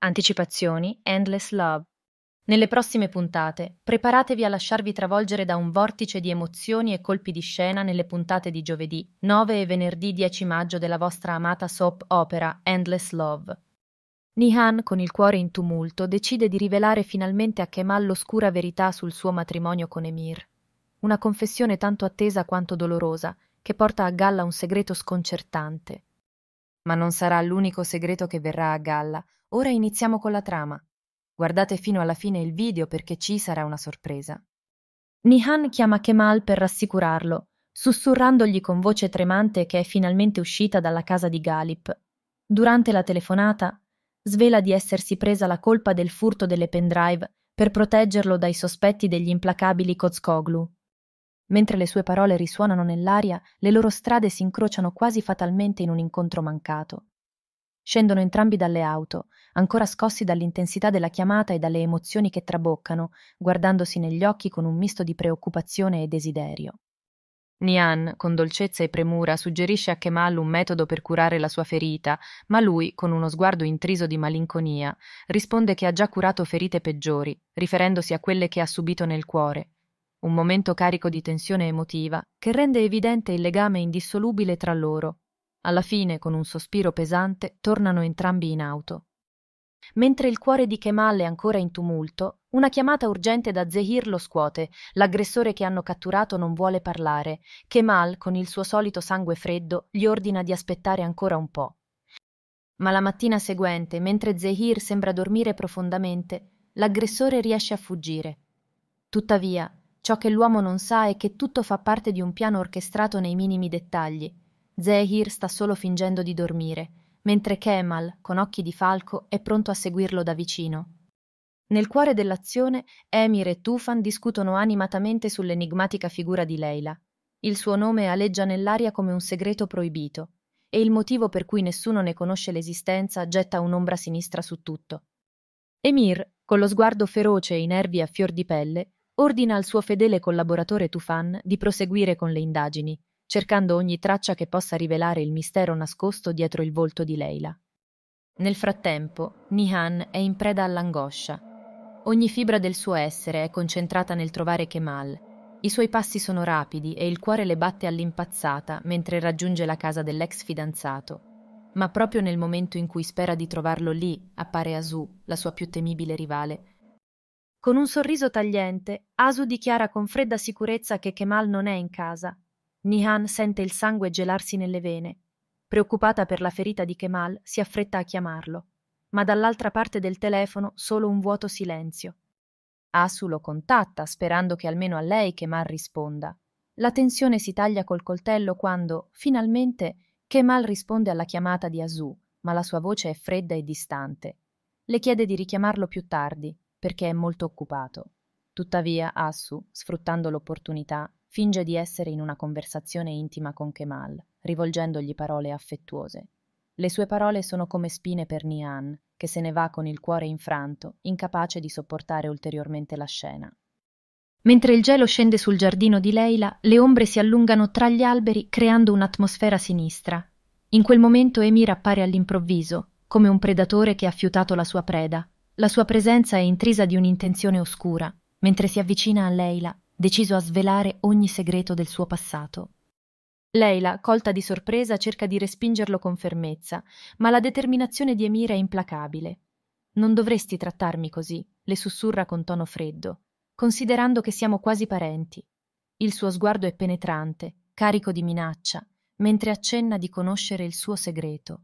Anticipazioni Endless Love. Nelle prossime puntate, preparatevi a lasciarvi travolgere da un vortice di emozioni e colpi di scena nelle puntate di giovedì 9 e venerdì 10 maggio della vostra amata soap opera Endless Love. Nihan, con il cuore in tumulto, decide di rivelare finalmente a Kemal l'oscura verità sul suo matrimonio con Emir. Una confessione tanto attesa quanto dolorosa, che porta a galla un segreto sconcertante. Ma non sarà l'unico segreto che verrà a galla, Ora iniziamo con la trama. Guardate fino alla fine il video perché ci sarà una sorpresa. Nihan chiama Kemal per rassicurarlo, sussurrandogli con voce tremante che è finalmente uscita dalla casa di Galip. Durante la telefonata, svela di essersi presa la colpa del furto delle pendrive per proteggerlo dai sospetti degli implacabili Kozkoglu. Mentre le sue parole risuonano nell'aria, le loro strade si incrociano quasi fatalmente in un incontro mancato scendono entrambi dalle auto, ancora scossi dall'intensità della chiamata e dalle emozioni che traboccano, guardandosi negli occhi con un misto di preoccupazione e desiderio. Nian, con dolcezza e premura, suggerisce a Kemal un metodo per curare la sua ferita, ma lui, con uno sguardo intriso di malinconia, risponde che ha già curato ferite peggiori, riferendosi a quelle che ha subito nel cuore. Un momento carico di tensione emotiva che rende evidente il legame indissolubile tra loro, alla fine, con un sospiro pesante, tornano entrambi in auto. Mentre il cuore di Kemal è ancora in tumulto, una chiamata urgente da Zehir lo scuote. L'aggressore che hanno catturato non vuole parlare. Kemal, con il suo solito sangue freddo, gli ordina di aspettare ancora un po'. Ma la mattina seguente, mentre Zehir sembra dormire profondamente, l'aggressore riesce a fuggire. Tuttavia, ciò che l'uomo non sa è che tutto fa parte di un piano orchestrato nei minimi dettagli. Zehir sta solo fingendo di dormire, mentre Kemal, con occhi di falco, è pronto a seguirlo da vicino. Nel cuore dell'azione, Emir e Tufan discutono animatamente sull'enigmatica figura di Leila. Il suo nome aleggia nell'aria come un segreto proibito, e il motivo per cui nessuno ne conosce l'esistenza getta un'ombra sinistra su tutto. Emir, con lo sguardo feroce e i nervi a fior di pelle, ordina al suo fedele collaboratore Tufan di proseguire con le indagini, cercando ogni traccia che possa rivelare il mistero nascosto dietro il volto di Leila. Nel frattempo, Nihan è in preda all'angoscia. Ogni fibra del suo essere è concentrata nel trovare Kemal. I suoi passi sono rapidi e il cuore le batte all'impazzata mentre raggiunge la casa dell'ex fidanzato. Ma proprio nel momento in cui spera di trovarlo lì, appare Asu, la sua più temibile rivale, con un sorriso tagliente, Asu dichiara con fredda sicurezza che Kemal non è in casa Nihan sente il sangue gelarsi nelle vene. Preoccupata per la ferita di Kemal, si affretta a chiamarlo, ma dall'altra parte del telefono solo un vuoto silenzio. Asu lo contatta, sperando che almeno a lei Kemal risponda. La tensione si taglia col coltello quando, finalmente, Kemal risponde alla chiamata di Asu, ma la sua voce è fredda e distante. Le chiede di richiamarlo più tardi, perché è molto occupato. Tuttavia, Asu, sfruttando l'opportunità, Finge di essere in una conversazione intima con Kemal, rivolgendogli parole affettuose. Le sue parole sono come spine per Nian, che se ne va con il cuore infranto, incapace di sopportare ulteriormente la scena. Mentre il gelo scende sul giardino di Leila, le ombre si allungano tra gli alberi creando un'atmosfera sinistra. In quel momento Emir appare all'improvviso, come un predatore che ha fiutato la sua preda. La sua presenza è intrisa di un'intenzione oscura. Mentre si avvicina a Leila, deciso a svelare ogni segreto del suo passato. Leila, colta di sorpresa, cerca di respingerlo con fermezza, ma la determinazione di Emira è implacabile. Non dovresti trattarmi così, le sussurra con tono freddo, considerando che siamo quasi parenti. Il suo sguardo è penetrante, carico di minaccia, mentre accenna di conoscere il suo segreto.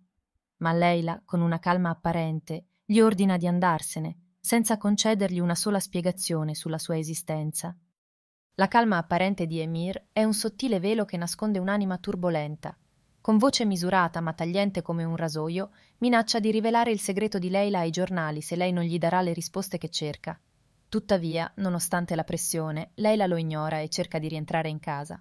Ma Leila, con una calma apparente, gli ordina di andarsene, senza concedergli una sola spiegazione sulla sua esistenza. La calma apparente di Emir è un sottile velo che nasconde un'anima turbolenta. Con voce misurata ma tagliente come un rasoio, minaccia di rivelare il segreto di Leila ai giornali se lei non gli darà le risposte che cerca. Tuttavia, nonostante la pressione, Leila lo ignora e cerca di rientrare in casa.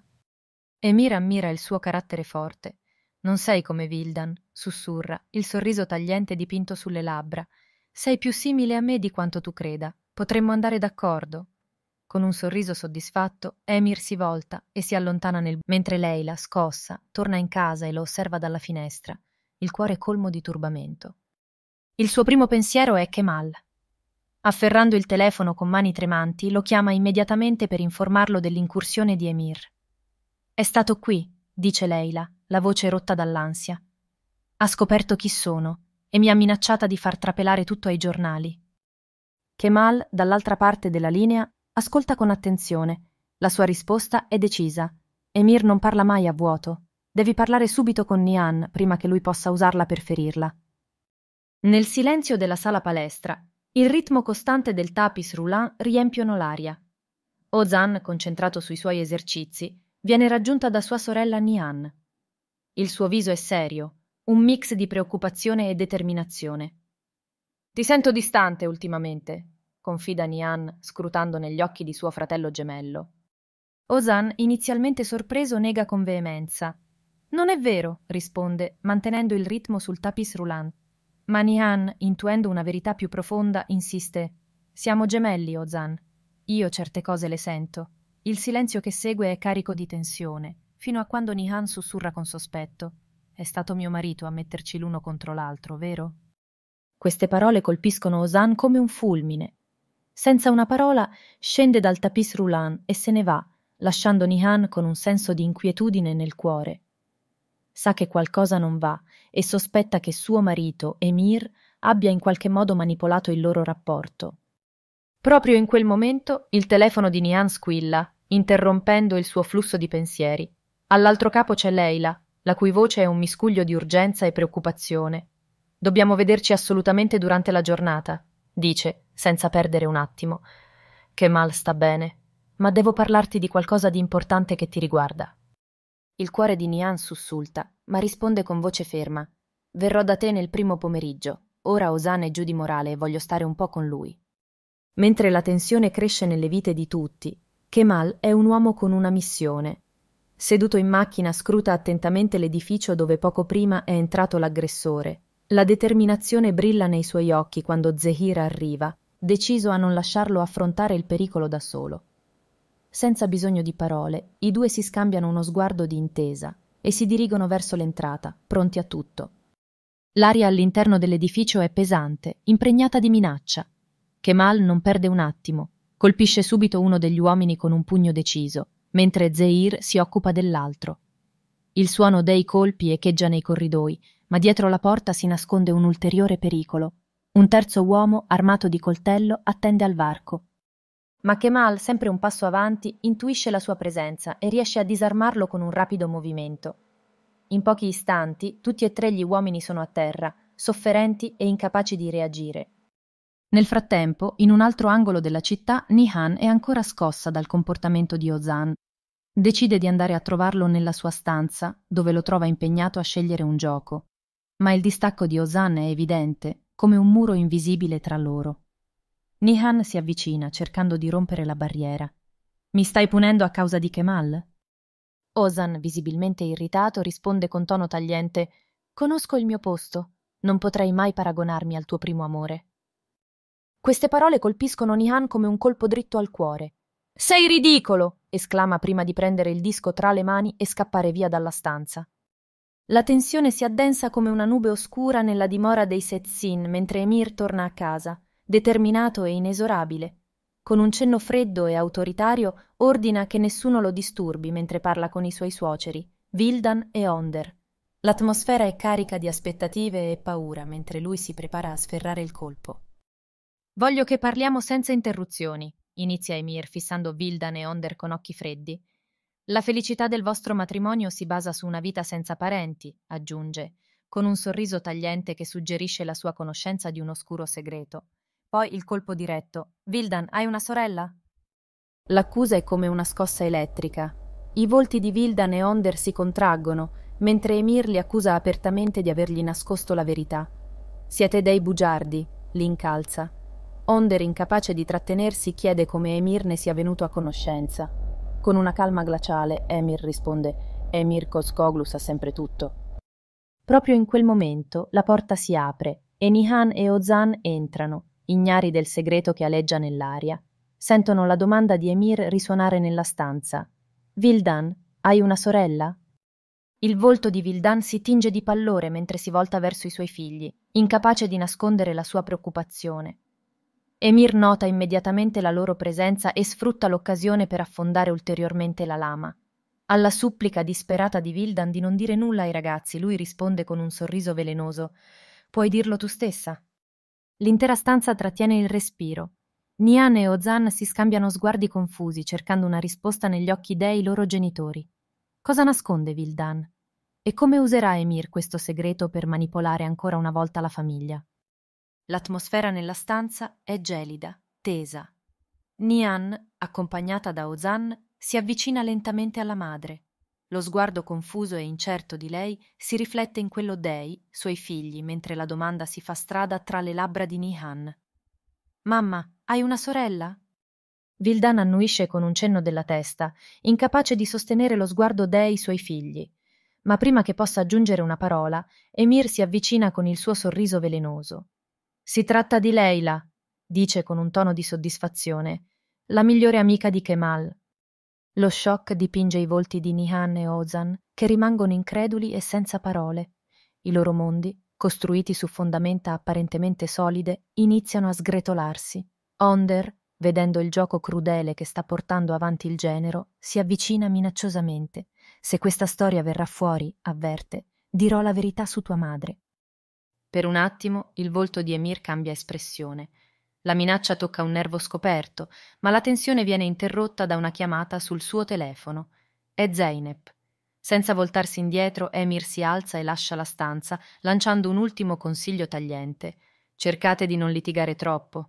Emir ammira il suo carattere forte. Non sei come Vildan, sussurra, il sorriso tagliente dipinto sulle labbra. Sei più simile a me di quanto tu creda. Potremmo andare d'accordo, con un sorriso soddisfatto, Emir si volta e si allontana nel buio, mentre Leila, scossa, torna in casa e lo osserva dalla finestra, il cuore colmo di turbamento. Il suo primo pensiero è Kemal. Afferrando il telefono con mani tremanti, lo chiama immediatamente per informarlo dell'incursione di Emir. È stato qui, dice Leila, la voce rotta dall'ansia. Ha scoperto chi sono e mi ha minacciata di far trapelare tutto ai giornali. Kemal, dall'altra parte della linea, Ascolta con attenzione. La sua risposta è decisa. Emir non parla mai a vuoto. Devi parlare subito con Nian prima che lui possa usarla per ferirla. Nel silenzio della sala palestra, il ritmo costante del tapis roulant riempiono l'aria. Ozan, concentrato sui suoi esercizi, viene raggiunta da sua sorella Nian. Il suo viso è serio, un mix di preoccupazione e determinazione. Ti sento distante ultimamente, confida Nihan, scrutando negli occhi di suo fratello gemello. Ozan, inizialmente sorpreso, nega con veemenza. Non è vero, risponde, mantenendo il ritmo sul tapis roulant. Ma Nihan, intuendo una verità più profonda, insiste. Siamo gemelli, Ozan. Io certe cose le sento. Il silenzio che segue è carico di tensione, fino a quando Nihan sussurra con sospetto. È stato mio marito a metterci l'uno contro l'altro, vero? Queste parole colpiscono Ozan come un fulmine senza una parola scende dal tapis roulant e se ne va, lasciando Nihan con un senso di inquietudine nel cuore. Sa che qualcosa non va e sospetta che suo marito, Emir, abbia in qualche modo manipolato il loro rapporto. Proprio in quel momento il telefono di Nihan squilla, interrompendo il suo flusso di pensieri. All'altro capo c'è Leila, la cui voce è un miscuglio di urgenza e preoccupazione. Dobbiamo vederci assolutamente durante la giornata, dice, senza perdere un attimo. Che mal sta bene, ma devo parlarti di qualcosa di importante che ti riguarda. Il cuore di Nian sussulta, ma risponde con voce ferma. Verrò da te nel primo pomeriggio. Ora Osana è giù di morale e voglio stare un po' con lui. Mentre la tensione cresce nelle vite di tutti, Kemal è un uomo con una missione. Seduto in macchina scruta attentamente l'edificio dove poco prima è entrato l'aggressore la determinazione brilla nei suoi occhi quando Zehir arriva, deciso a non lasciarlo affrontare il pericolo da solo. Senza bisogno di parole, i due si scambiano uno sguardo di intesa e si dirigono verso l'entrata, pronti a tutto. L'aria all'interno dell'edificio è pesante, impregnata di minaccia. Kemal non perde un attimo, colpisce subito uno degli uomini con un pugno deciso, mentre Zeir si occupa dell'altro. Il suono dei colpi echeggia nei corridoi ma dietro la porta si nasconde un ulteriore pericolo. Un terzo uomo, armato di coltello, attende al varco. Ma Kemal, sempre un passo avanti, intuisce la sua presenza e riesce a disarmarlo con un rapido movimento. In pochi istanti tutti e tre gli uomini sono a terra, sofferenti e incapaci di reagire. Nel frattempo, in un altro angolo della città, Nihan è ancora scossa dal comportamento di Ozan. Decide di andare a trovarlo nella sua stanza, dove lo trova impegnato a scegliere un gioco ma il distacco di Osanna è evidente, come un muro invisibile tra loro. Nihan si avvicina, cercando di rompere la barriera. Mi stai punendo a causa di Kemal? Osan, visibilmente irritato, risponde con tono tagliente Conosco il mio posto. Non potrei mai paragonarmi al tuo primo amore. Queste parole colpiscono Nihan come un colpo dritto al cuore. Sei ridicolo! esclama prima di prendere il disco tra le mani e scappare via dalla stanza. La tensione si addensa come una nube oscura nella dimora dei Sezzin mentre Emir torna a casa, determinato e inesorabile. Con un cenno freddo e autoritario ordina che nessuno lo disturbi mentre parla con i suoi suoceri, Vildan e Onder. L'atmosfera è carica di aspettative e paura mentre lui si prepara a sferrare il colpo. Voglio che parliamo senza interruzioni, inizia Emir fissando Vildan e Onder con occhi freddi, la felicità del vostro matrimonio si basa su una vita senza parenti, aggiunge, con un sorriso tagliente che suggerisce la sua conoscenza di un oscuro segreto. Poi il colpo diretto. Vildan, hai una sorella? L'accusa è come una scossa elettrica. I volti di Vildan e Onder si contraggono, mentre Emir li accusa apertamente di avergli nascosto la verità. Siete dei bugiardi, li incalza. Onder, incapace di trattenersi, chiede come Emir ne sia venuto a conoscenza. Con una calma glaciale Emir risponde Emir Koskoglus ha sempre tutto. Proprio in quel momento la porta si apre e Nihan e Ozan entrano, ignari del segreto che aleggia nell'aria. Sentono la domanda di Emir risuonare nella stanza. Vildan, hai una sorella? Il volto di Vildan si tinge di pallore mentre si volta verso i suoi figli, incapace di nascondere la sua preoccupazione. Emir nota immediatamente la loro presenza e sfrutta l'occasione per affondare ulteriormente la lama. Alla supplica disperata di Vildan di non dire nulla ai ragazzi, lui risponde con un sorriso velenoso Puoi dirlo tu stessa. L'intera stanza trattiene il respiro. Nian e Ozan si scambiano sguardi confusi, cercando una risposta negli occhi dei loro genitori. Cosa nasconde Vildan? E come userà Emir questo segreto per manipolare ancora una volta la famiglia? L'atmosfera nella stanza è gelida, tesa. Nian, accompagnata da Ozan, si avvicina lentamente alla madre. Lo sguardo confuso e incerto di lei si riflette in quello dei, suoi figli, mentre la domanda si fa strada tra le labbra di Nihan. Mamma, hai una sorella? Vildan annuisce con un cenno della testa, incapace di sostenere lo sguardo dei suoi figli. Ma prima che possa aggiungere una parola, Emir si avvicina con il suo sorriso velenoso. Si tratta di Leila, dice con un tono di soddisfazione, la migliore amica di Kemal. Lo shock dipinge i volti di Nihan e Ozan, che rimangono increduli e senza parole. I loro mondi, costruiti su fondamenta apparentemente solide, iniziano a sgretolarsi. Onder, vedendo il gioco crudele che sta portando avanti il genero, si avvicina minacciosamente. Se questa storia verrà fuori, avverte, dirò la verità su tua madre. Per un attimo il volto di Emir cambia espressione. La minaccia tocca un nervo scoperto, ma la tensione viene interrotta da una chiamata sul suo telefono. È Zeynep. Senza voltarsi indietro, Emir si alza e lascia la stanza, lanciando un ultimo consiglio tagliente. Cercate di non litigare troppo.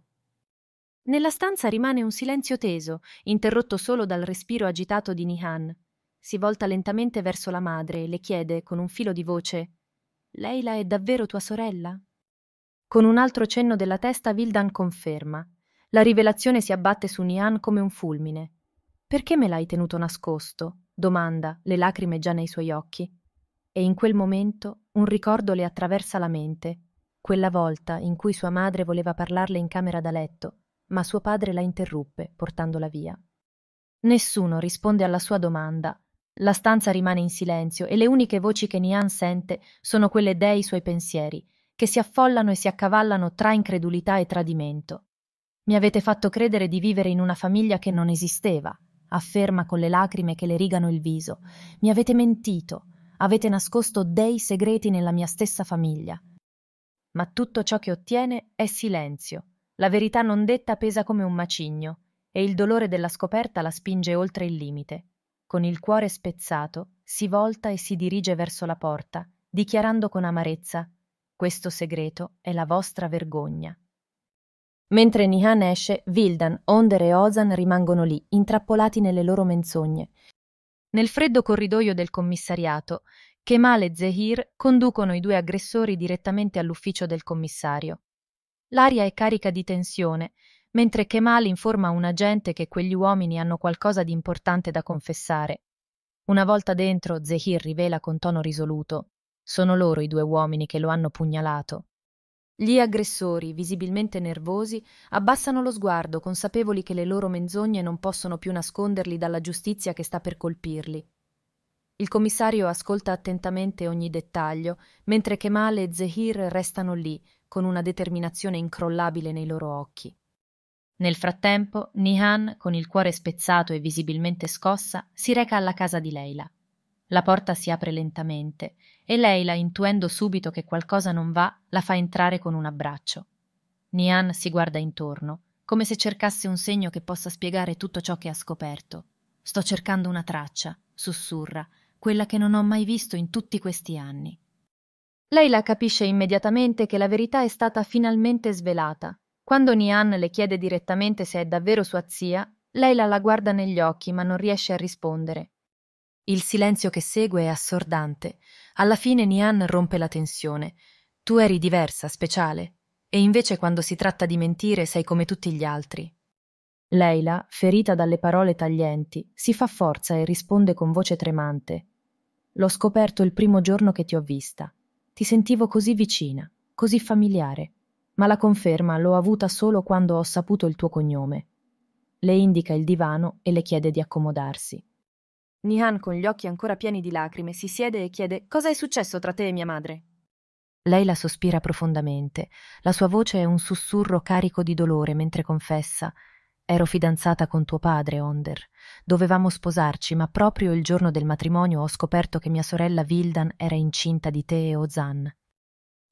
Nella stanza rimane un silenzio teso, interrotto solo dal respiro agitato di Nihan. Si volta lentamente verso la madre e le chiede, con un filo di voce Leila è davvero tua sorella? Con un altro cenno della testa Vildan conferma. La rivelazione si abbatte su Nian come un fulmine. Perché me l'hai tenuto nascosto? domanda, le lacrime già nei suoi occhi. E in quel momento un ricordo le attraversa la mente. Quella volta in cui sua madre voleva parlarle in camera da letto, ma suo padre la interruppe, portandola via. Nessuno risponde alla sua domanda la stanza rimane in silenzio e le uniche voci che Nian sente sono quelle dei suoi pensieri, che si affollano e si accavallano tra incredulità e tradimento. Mi avete fatto credere di vivere in una famiglia che non esisteva, afferma con le lacrime che le rigano il viso. Mi avete mentito, avete nascosto dei segreti nella mia stessa famiglia. Ma tutto ciò che ottiene è silenzio. La verità non detta pesa come un macigno e il dolore della scoperta la spinge oltre il limite con il cuore spezzato, si volta e si dirige verso la porta, dichiarando con amarezza Questo segreto è la vostra vergogna. Mentre Nihan esce, Vildan, Onder e Ozan rimangono lì, intrappolati nelle loro menzogne. Nel freddo corridoio del commissariato, Kemal e Zehir conducono i due aggressori direttamente all'ufficio del commissario. L'aria è carica di tensione mentre Kemal informa un agente che quegli uomini hanno qualcosa di importante da confessare. Una volta dentro, Zehir rivela con tono risoluto: sono loro i due uomini che lo hanno pugnalato. Gli aggressori, visibilmente nervosi, abbassano lo sguardo, consapevoli che le loro menzogne non possono più nasconderli dalla giustizia che sta per colpirli. Il commissario ascolta attentamente ogni dettaglio, mentre Kemal e Zehir restano lì, con una determinazione incrollabile nei loro occhi. Nel frattempo, Nihan, con il cuore spezzato e visibilmente scossa, si reca alla casa di Leila. La porta si apre lentamente e Leila, intuendo subito che qualcosa non va, la fa entrare con un abbraccio. Nihan si guarda intorno, come se cercasse un segno che possa spiegare tutto ciò che ha scoperto. Sto cercando una traccia, sussurra, quella che non ho mai visto in tutti questi anni. Leila capisce immediatamente che la verità è stata finalmente svelata quando Nian le chiede direttamente se è davvero sua zia, lei la, la guarda negli occhi ma non riesce a rispondere. Il silenzio che segue è assordante. Alla fine Nian rompe la tensione. Tu eri diversa, speciale, e invece quando si tratta di mentire sei come tutti gli altri. Leila, ferita dalle parole taglienti, si fa forza e risponde con voce tremante. L'ho scoperto il primo giorno che ti ho vista. Ti sentivo così vicina, così familiare ma la conferma l'ho avuta solo quando ho saputo il tuo cognome. Le indica il divano e le chiede di accomodarsi. Nihan, con gli occhi ancora pieni di lacrime, si siede e chiede Cosa è successo tra te e mia madre? Lei la sospira profondamente. La sua voce è un sussurro carico di dolore mentre confessa Ero fidanzata con tuo padre, Onder. Dovevamo sposarci, ma proprio il giorno del matrimonio ho scoperto che mia sorella Vildan era incinta di te e Ozan.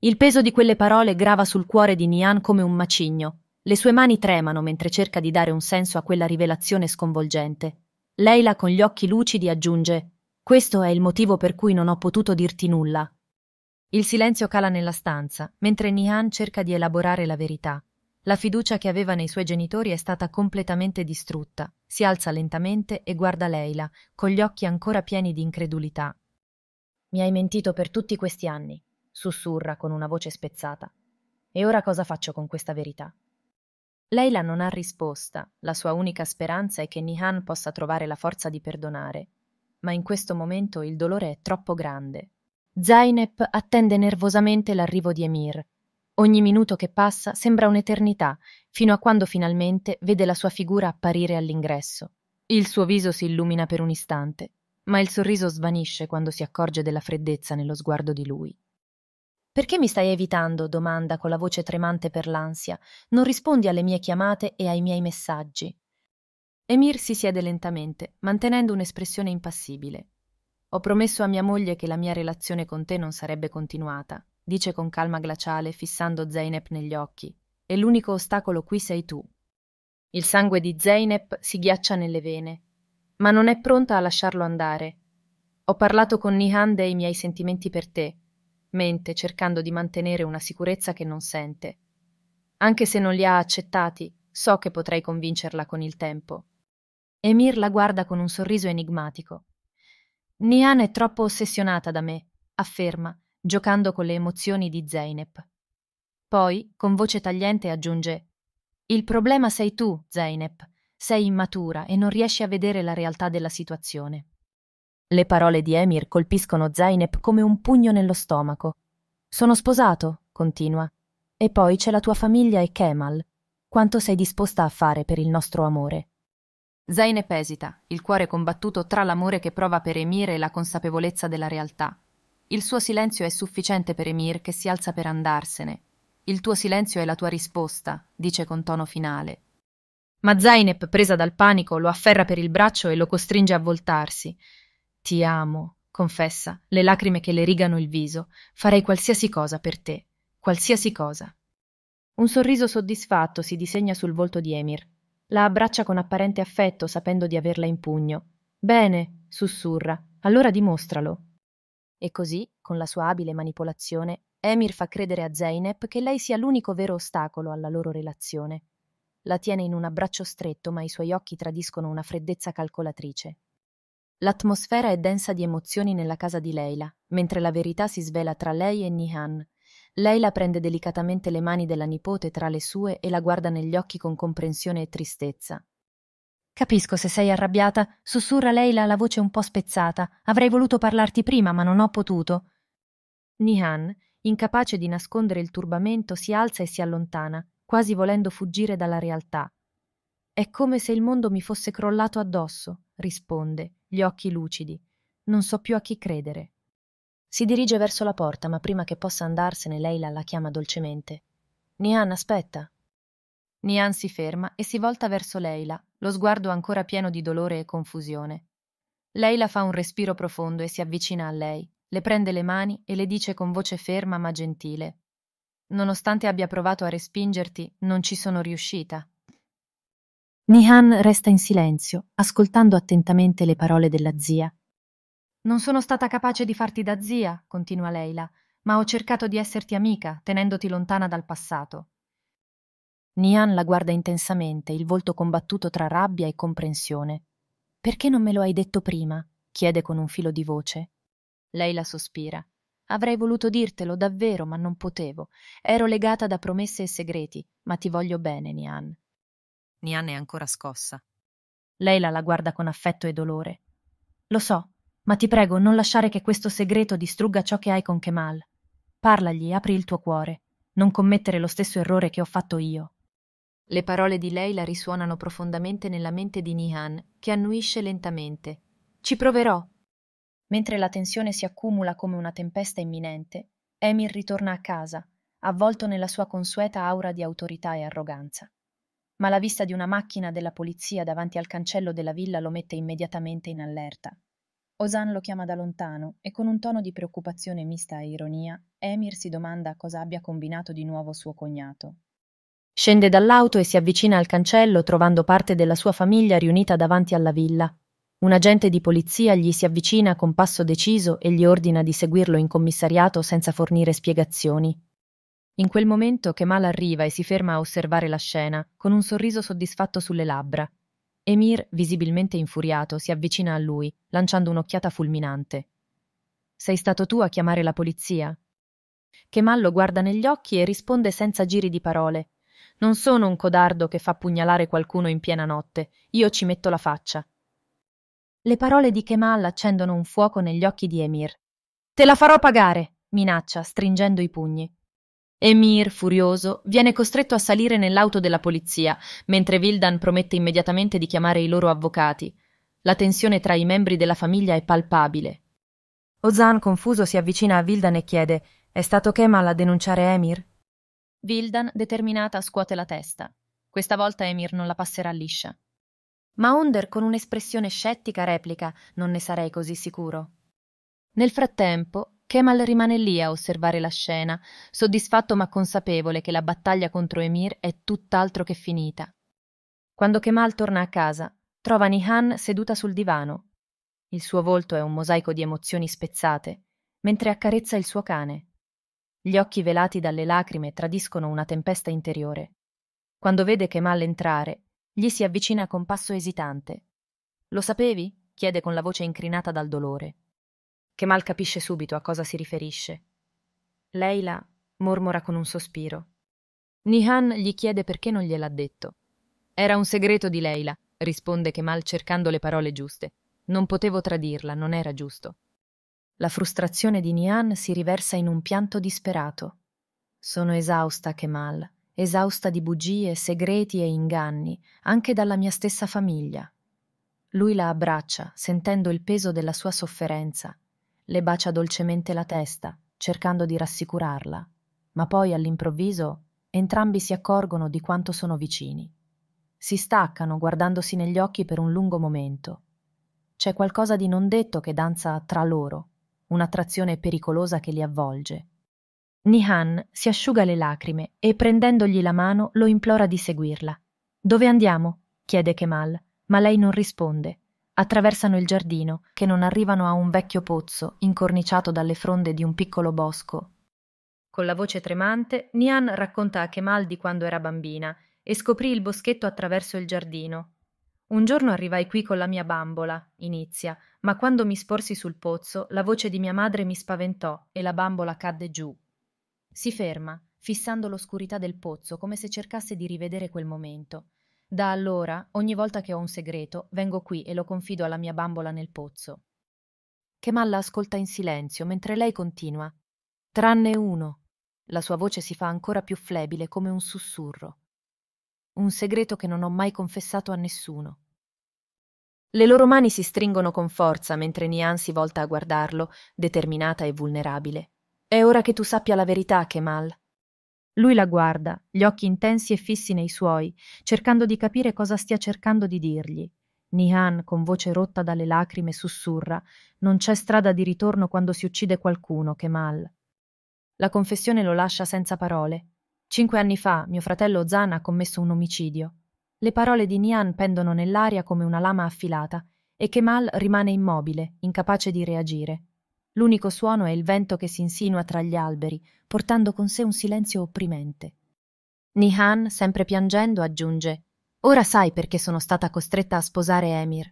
Il peso di quelle parole grava sul cuore di Nian come un macigno. Le sue mani tremano mentre cerca di dare un senso a quella rivelazione sconvolgente. Leila con gli occhi lucidi aggiunge Questo è il motivo per cui non ho potuto dirti nulla. Il silenzio cala nella stanza, mentre Nihan cerca di elaborare la verità. La fiducia che aveva nei suoi genitori è stata completamente distrutta. Si alza lentamente e guarda Leila, con gli occhi ancora pieni di incredulità. Mi hai mentito per tutti questi anni sussurra con una voce spezzata. E ora cosa faccio con questa verità? Leila non ha risposta, la sua unica speranza è che Nihan possa trovare la forza di perdonare, ma in questo momento il dolore è troppo grande. Zainep attende nervosamente l'arrivo di Emir. Ogni minuto che passa sembra un'eternità, fino a quando finalmente vede la sua figura apparire all'ingresso. Il suo viso si illumina per un istante, ma il sorriso svanisce quando si accorge della freddezza nello sguardo di lui. Perché mi stai evitando? domanda con la voce tremante per l'ansia. Non rispondi alle mie chiamate e ai miei messaggi. Emir si siede lentamente, mantenendo un'espressione impassibile. Ho promesso a mia moglie che la mia relazione con te non sarebbe continuata, dice con calma glaciale, fissando Zeynep negli occhi. E l'unico ostacolo qui sei tu. Il sangue di Zeynep si ghiaccia nelle vene, ma non è pronta a lasciarlo andare. Ho parlato con Nihan dei miei sentimenti per te mente cercando di mantenere una sicurezza che non sente. Anche se non li ha accettati, so che potrei convincerla con il tempo. Emir la guarda con un sorriso enigmatico. Nian è troppo ossessionata da me, afferma, giocando con le emozioni di Zeynep. Poi, con voce tagliente, aggiunge Il problema sei tu, Zeynep. Sei immatura e non riesci a vedere la realtà della situazione. Le parole di Emir colpiscono Zainep come un pugno nello stomaco. Sono sposato, continua. E poi c'è la tua famiglia e Kemal. Quanto sei disposta a fare per il nostro amore? Zainep esita, il cuore combattuto tra l'amore che prova per Emir e la consapevolezza della realtà. Il suo silenzio è sufficiente per Emir che si alza per andarsene. Il tuo silenzio è la tua risposta, dice con tono finale. Ma Zainep, presa dal panico, lo afferra per il braccio e lo costringe a voltarsi. Ti amo, confessa, le lacrime che le rigano il viso. Farei qualsiasi cosa per te, qualsiasi cosa. Un sorriso soddisfatto si disegna sul volto di Emir. La abbraccia con apparente affetto, sapendo di averla in pugno. Bene, sussurra, allora dimostralo. E così, con la sua abile manipolazione, Emir fa credere a Zeynep che lei sia l'unico vero ostacolo alla loro relazione. La tiene in un abbraccio stretto, ma i suoi occhi tradiscono una freddezza calcolatrice. L'atmosfera è densa di emozioni nella casa di Leila, mentre la verità si svela tra lei e Nihan. Leila prende delicatamente le mani della nipote tra le sue e la guarda negli occhi con comprensione e tristezza. Capisco se sei arrabbiata, sussurra Leila la voce un po' spezzata. Avrei voluto parlarti prima, ma non ho potuto. Nihan, incapace di nascondere il turbamento, si alza e si allontana, quasi volendo fuggire dalla realtà, è come se il mondo mi fosse crollato addosso, risponde, gli occhi lucidi. Non so più a chi credere. Si dirige verso la porta, ma prima che possa andarsene Leila la chiama dolcemente. Nian, aspetta. Nian si ferma e si volta verso Leila, lo sguardo ancora pieno di dolore e confusione. Leila fa un respiro profondo e si avvicina a lei, le prende le mani e le dice con voce ferma ma gentile: Nonostante abbia provato a respingerti, non ci sono riuscita. Nihan resta in silenzio, ascoltando attentamente le parole della zia. Non sono stata capace di farti da zia, continua Leila, ma ho cercato di esserti amica, tenendoti lontana dal passato. Nihan la guarda intensamente, il volto combattuto tra rabbia e comprensione. Perché non me lo hai detto prima? chiede con un filo di voce. Leila sospira. Avrei voluto dirtelo davvero, ma non potevo. Ero legata da promesse e segreti, ma ti voglio bene, Nihan. Nian è ancora scossa. Leila la guarda con affetto e dolore. Lo so, ma ti prego non lasciare che questo segreto distrugga ciò che hai con Kemal. Parlagli, apri il tuo cuore. Non commettere lo stesso errore che ho fatto io. Le parole di Leila risuonano profondamente nella mente di Nihan, che annuisce lentamente. Ci proverò. Mentre la tensione si accumula come una tempesta imminente, Emir ritorna a casa, avvolto nella sua consueta aura di autorità e arroganza ma la vista di una macchina della polizia davanti al cancello della villa lo mette immediatamente in allerta. Osan lo chiama da lontano e con un tono di preoccupazione mista a ironia, Emir si domanda cosa abbia combinato di nuovo suo cognato. Scende dall'auto e si avvicina al cancello trovando parte della sua famiglia riunita davanti alla villa. Un agente di polizia gli si avvicina con passo deciso e gli ordina di seguirlo in commissariato senza fornire spiegazioni. In quel momento Kemal arriva e si ferma a osservare la scena, con un sorriso soddisfatto sulle labbra. Emir, visibilmente infuriato, si avvicina a lui, lanciando un'occhiata fulminante. Sei stato tu a chiamare la polizia? Kemal lo guarda negli occhi e risponde senza giri di parole. Non sono un codardo che fa pugnalare qualcuno in piena notte, io ci metto la faccia. Le parole di Kemal accendono un fuoco negli occhi di Emir. Te la farò pagare, minaccia, stringendo i pugni. Emir, furioso, viene costretto a salire nell'auto della polizia, mentre Vildan promette immediatamente di chiamare i loro avvocati. La tensione tra i membri della famiglia è palpabile. Ozan, confuso, si avvicina a Vildan e chiede: È stato Kemal a denunciare Emir? Vildan, determinata, scuote la testa. Questa volta Emir non la passerà liscia. Ma Onder, con un'espressione scettica, replica: Non ne sarei così sicuro. Nel frattempo, kemal rimane lì a osservare la scena soddisfatto ma consapevole che la battaglia contro emir è tutt'altro che finita quando kemal torna a casa trova nihan seduta sul divano il suo volto è un mosaico di emozioni spezzate mentre accarezza il suo cane gli occhi velati dalle lacrime tradiscono una tempesta interiore quando vede kemal entrare gli si avvicina con passo esitante lo sapevi chiede con la voce incrinata dal dolore che mal capisce subito a cosa si riferisce. Leila mormora con un sospiro. Nihan gli chiede perché non gliel'ha detto. Era un segreto di Leila, risponde Kemal cercando le parole giuste. Non potevo tradirla, non era giusto. La frustrazione di Nihan si riversa in un pianto disperato. Sono esausta, Kemal, esausta di bugie, segreti e inganni, anche dalla mia stessa famiglia. Lui la abbraccia, sentendo il peso della sua sofferenza, le bacia dolcemente la testa, cercando di rassicurarla, ma poi all'improvviso entrambi si accorgono di quanto sono vicini. Si staccano guardandosi negli occhi per un lungo momento. C'è qualcosa di non detto che danza tra loro, un'attrazione pericolosa che li avvolge. Nihan si asciuga le lacrime e prendendogli la mano lo implora di seguirla. Dove andiamo? chiede Kemal, ma lei non risponde Attraversano il giardino, che non arrivano a un vecchio pozzo, incorniciato dalle fronde di un piccolo bosco. Con la voce tremante, Nian racconta a Kemal di quando era bambina e scoprì il boschetto attraverso il giardino. Un giorno arrivai qui con la mia bambola, inizia, ma quando mi sporsi sul pozzo, la voce di mia madre mi spaventò e la bambola cadde giù. Si ferma, fissando l'oscurità del pozzo come se cercasse di rivedere quel momento. Da allora, ogni volta che ho un segreto, vengo qui e lo confido alla mia bambola nel pozzo. Kemal la ascolta in silenzio mentre lei continua. Tranne uno. La sua voce si fa ancora più flebile come un sussurro. Un segreto che non ho mai confessato a nessuno. Le loro mani si stringono con forza mentre Nian si volta a guardarlo, determinata e vulnerabile. È ora che tu sappia la verità, Kemal. Lui la guarda, gli occhi intensi e fissi nei suoi, cercando di capire cosa stia cercando di dirgli. Nihan, con voce rotta dalle lacrime, sussurra: Non c'è strada di ritorno quando si uccide qualcuno, Kemal. La confessione lo lascia senza parole. Cinque anni fa mio fratello Zan ha commesso un omicidio. Le parole di Nihan pendono nell'aria come una lama affilata e Kemal rimane immobile, incapace di reagire. L'unico suono è il vento che si insinua tra gli alberi, portando con sé un silenzio opprimente. Nihan, sempre piangendo, aggiunge Ora sai perché sono stata costretta a sposare Emir.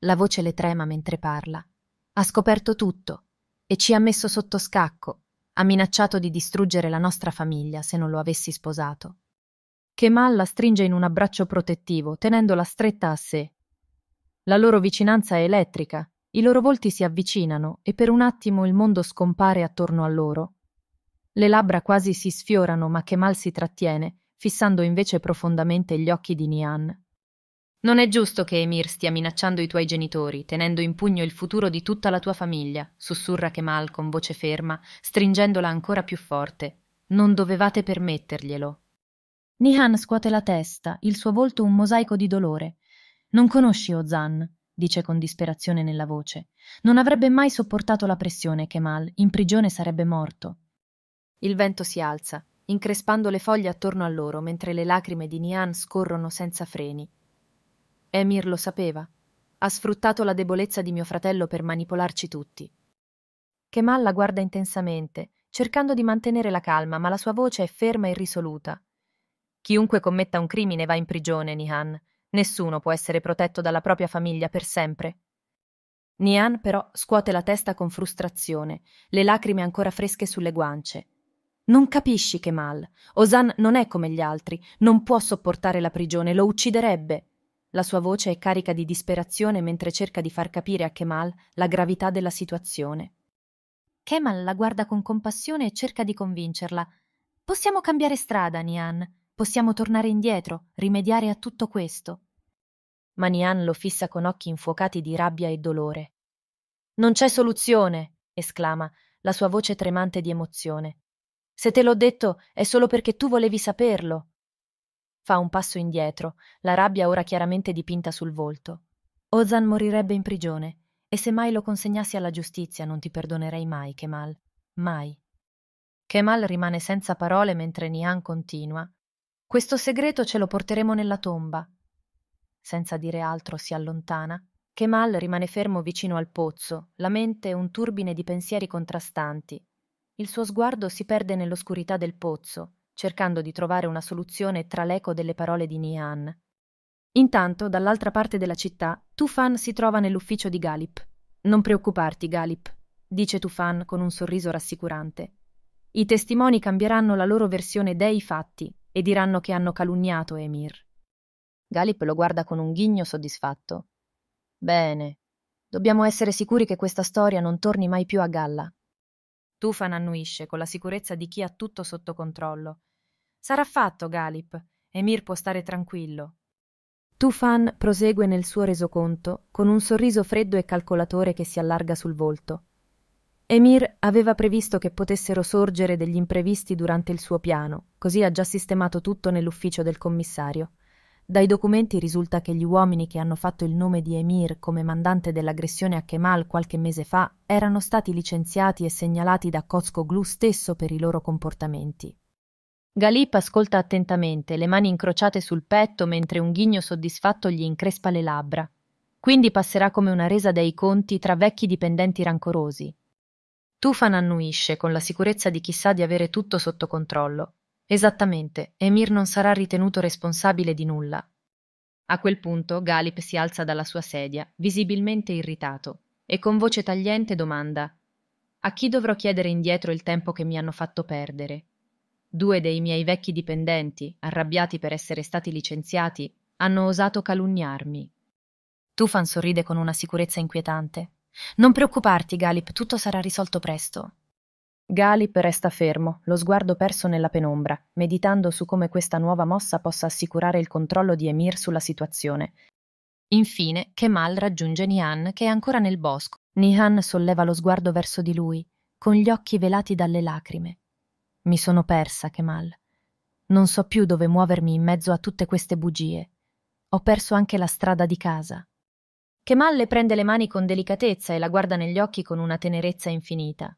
La voce le trema mentre parla. Ha scoperto tutto e ci ha messo sotto scacco. Ha minacciato di distruggere la nostra famiglia se non lo avessi sposato. Kemal la stringe in un abbraccio protettivo, tenendola stretta a sé. La loro vicinanza è elettrica i loro volti si avvicinano e per un attimo il mondo scompare attorno a loro. Le labbra quasi si sfiorano, ma Kemal si trattiene, fissando invece profondamente gli occhi di Nian. Non è giusto che Emir stia minacciando i tuoi genitori, tenendo in pugno il futuro di tutta la tua famiglia, sussurra Kemal con voce ferma, stringendola ancora più forte. Non dovevate permetterglielo. Nihan scuote la testa, il suo volto un mosaico di dolore. Non conosci Ozan dice con disperazione nella voce. Non avrebbe mai sopportato la pressione, Kemal, in prigione sarebbe morto. Il vento si alza, increspando le foglie attorno a loro mentre le lacrime di Nian scorrono senza freni. Emir lo sapeva. Ha sfruttato la debolezza di mio fratello per manipolarci tutti. Kemal la guarda intensamente, cercando di mantenere la calma, ma la sua voce è ferma e risoluta. Chiunque commetta un crimine va in prigione, Nihan. Nessuno può essere protetto dalla propria famiglia per sempre. Nian però scuote la testa con frustrazione, le lacrime ancora fresche sulle guance. Non capisci che mal. Osan non è come gli altri, non può sopportare la prigione, lo ucciderebbe. La sua voce è carica di disperazione mentre cerca di far capire a Kemal la gravità della situazione. Kemal la guarda con compassione e cerca di convincerla. Possiamo cambiare strada, Nian. Possiamo tornare indietro, rimediare a tutto questo. Ma Nian lo fissa con occhi infuocati di rabbia e dolore. Non c'è soluzione, esclama, la sua voce tremante di emozione. Se te l'ho detto è solo perché tu volevi saperlo. Fa un passo indietro, la rabbia ora chiaramente dipinta sul volto. Ozan morirebbe in prigione, e se mai lo consegnassi alla giustizia non ti perdonerei mai, Kemal. Mai. Kemal rimane senza parole mentre Nian continua, questo segreto ce lo porteremo nella tomba. Senza dire altro si allontana. Kemal rimane fermo vicino al pozzo, la mente un turbine di pensieri contrastanti. Il suo sguardo si perde nell'oscurità del pozzo, cercando di trovare una soluzione tra l'eco delle parole di Nian. Intanto, dall'altra parte della città, Tufan si trova nell'ufficio di Galip. Non preoccuparti, Galip, dice Tufan con un sorriso rassicurante. I testimoni cambieranno la loro versione dei fatti, e diranno che hanno calunniato Emir. Galip lo guarda con un ghigno soddisfatto. Bene, dobbiamo essere sicuri che questa storia non torni mai più a galla. Tufan annuisce con la sicurezza di chi ha tutto sotto controllo. Sarà fatto, Galip. Emir può stare tranquillo. Tufan prosegue nel suo resoconto con un sorriso freddo e calcolatore che si allarga sul volto. Emir aveva previsto che potessero sorgere degli imprevisti durante il suo piano, così ha già sistemato tutto nell'ufficio del commissario. Dai documenti risulta che gli uomini che hanno fatto il nome di Emir come mandante dell'aggressione a Kemal qualche mese fa erano stati licenziati e segnalati da Kotzko Glu stesso per i loro comportamenti. Galip ascolta attentamente, le mani incrociate sul petto mentre un ghigno soddisfatto gli increspa le labbra. Quindi passerà come una resa dei conti tra vecchi dipendenti rancorosi, Tufan annuisce con la sicurezza di chi sa di avere tutto sotto controllo. Esattamente, Emir non sarà ritenuto responsabile di nulla. A quel punto Galip si alza dalla sua sedia, visibilmente irritato, e con voce tagliente domanda A chi dovrò chiedere indietro il tempo che mi hanno fatto perdere? Due dei miei vecchi dipendenti, arrabbiati per essere stati licenziati, hanno osato calunniarmi. Tufan sorride con una sicurezza inquietante. Non preoccuparti, Galip, tutto sarà risolto presto. Galip resta fermo, lo sguardo perso nella penombra, meditando su come questa nuova mossa possa assicurare il controllo di Emir sulla situazione. Infine, Kemal raggiunge Nihan, che è ancora nel bosco. Nihan solleva lo sguardo verso di lui, con gli occhi velati dalle lacrime. Mi sono persa, Kemal. Non so più dove muovermi in mezzo a tutte queste bugie. Ho perso anche la strada di casa. Kemal le prende le mani con delicatezza e la guarda negli occhi con una tenerezza infinita.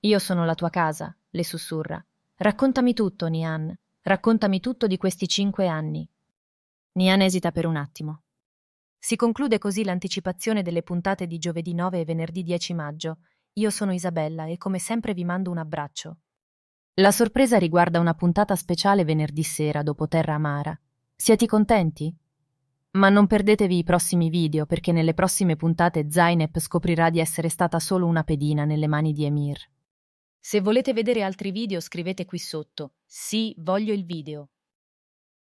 Io sono la tua casa, le sussurra. Raccontami tutto, Nian. Raccontami tutto di questi cinque anni. Nian esita per un attimo. Si conclude così l'anticipazione delle puntate di giovedì 9 e venerdì 10 maggio. Io sono Isabella e come sempre vi mando un abbraccio. La sorpresa riguarda una puntata speciale venerdì sera dopo Terra Amara. Siete contenti? Ma non perdetevi i prossimi video perché nelle prossime puntate Zainep scoprirà di essere stata solo una pedina nelle mani di Emir. Se volete vedere altri video scrivete qui sotto. Sì, voglio il video.